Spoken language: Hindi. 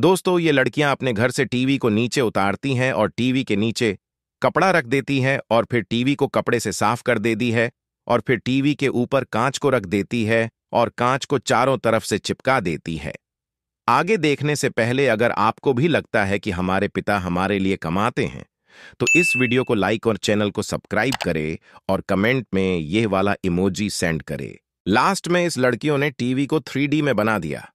दोस्तों ये लड़कियां अपने घर से टीवी को नीचे उतारती हैं और टीवी के नीचे कपड़ा रख देती हैं और फिर टीवी को कपड़े से साफ कर देती है और फिर टीवी के ऊपर कांच को रख देती है और कांच को चारों तरफ से चिपका देती है आगे देखने से पहले अगर आपको भी लगता है कि हमारे पिता हमारे लिए कमाते हैं तो इस वीडियो को लाइक और चैनल को सब्सक्राइब करे और कमेंट में यह वाला इमोजी सेंड करे लास्ट में इस लड़कियों ने टीवी को थ्री में बना दिया